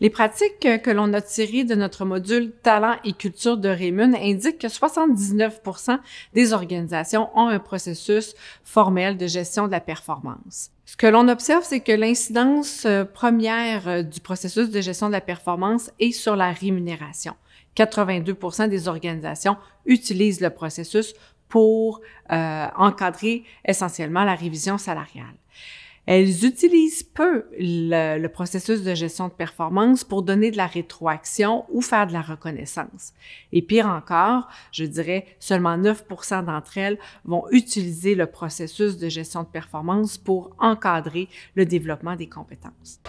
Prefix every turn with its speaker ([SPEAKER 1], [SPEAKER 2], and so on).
[SPEAKER 1] Les pratiques que l'on a tirées de notre module Talent et culture de Rémune indiquent que 79 des organisations ont un processus formel de gestion de la performance. Ce que l'on observe, c'est que l'incidence euh, première euh, du processus de gestion de la performance est sur la rémunération. 82 des organisations utilisent le processus pour euh, encadrer essentiellement la révision salariale. Elles utilisent peu le, processus de gestion de performance pour donner de la rétroaction ou faire de la reconnaissance. Et pire encore, je dirais, seulement 9 d'entre elles vont utiliser le processus de gestion de performance pour encadrer le développement des compétences.